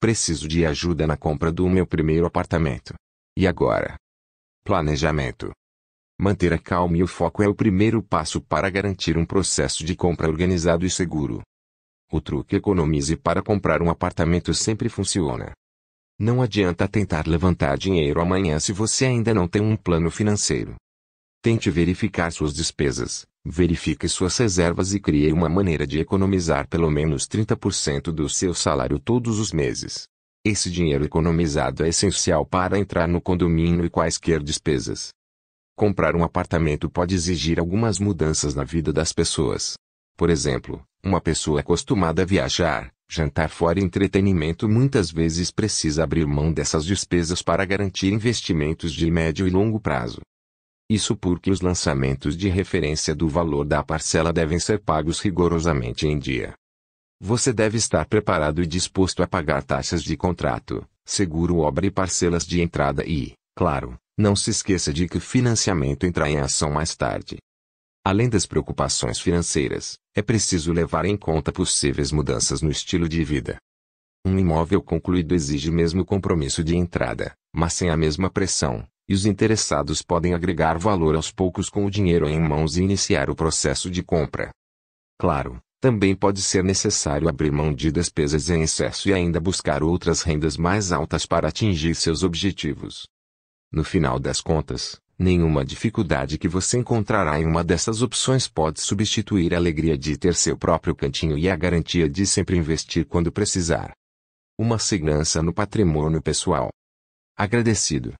Preciso de ajuda na compra do meu primeiro apartamento. E agora? Planejamento. Manter a calma e o foco é o primeiro passo para garantir um processo de compra organizado e seguro. O truque economize para comprar um apartamento sempre funciona. Não adianta tentar levantar dinheiro amanhã se você ainda não tem um plano financeiro. Tente verificar suas despesas, verifique suas reservas e crie uma maneira de economizar pelo menos 30% do seu salário todos os meses. Esse dinheiro economizado é essencial para entrar no condomínio e quaisquer despesas. Comprar um apartamento pode exigir algumas mudanças na vida das pessoas. Por exemplo, uma pessoa acostumada a viajar, jantar fora e entretenimento muitas vezes precisa abrir mão dessas despesas para garantir investimentos de médio e longo prazo. Isso porque os lançamentos de referência do valor da parcela devem ser pagos rigorosamente em dia. Você deve estar preparado e disposto a pagar taxas de contrato, seguro obra e parcelas de entrada e, claro, não se esqueça de que o financiamento entra em ação mais tarde. Além das preocupações financeiras, é preciso levar em conta possíveis mudanças no estilo de vida. Um imóvel concluído exige o mesmo compromisso de entrada, mas sem a mesma pressão, e os interessados podem agregar valor aos poucos com o dinheiro em mãos e iniciar o processo de compra. Claro, também pode ser necessário abrir mão de despesas em excesso e ainda buscar outras rendas mais altas para atingir seus objetivos. No final das contas, nenhuma dificuldade que você encontrará em uma dessas opções pode substituir a alegria de ter seu próprio cantinho e a garantia de sempre investir quando precisar. Uma segurança no patrimônio pessoal. Agradecido.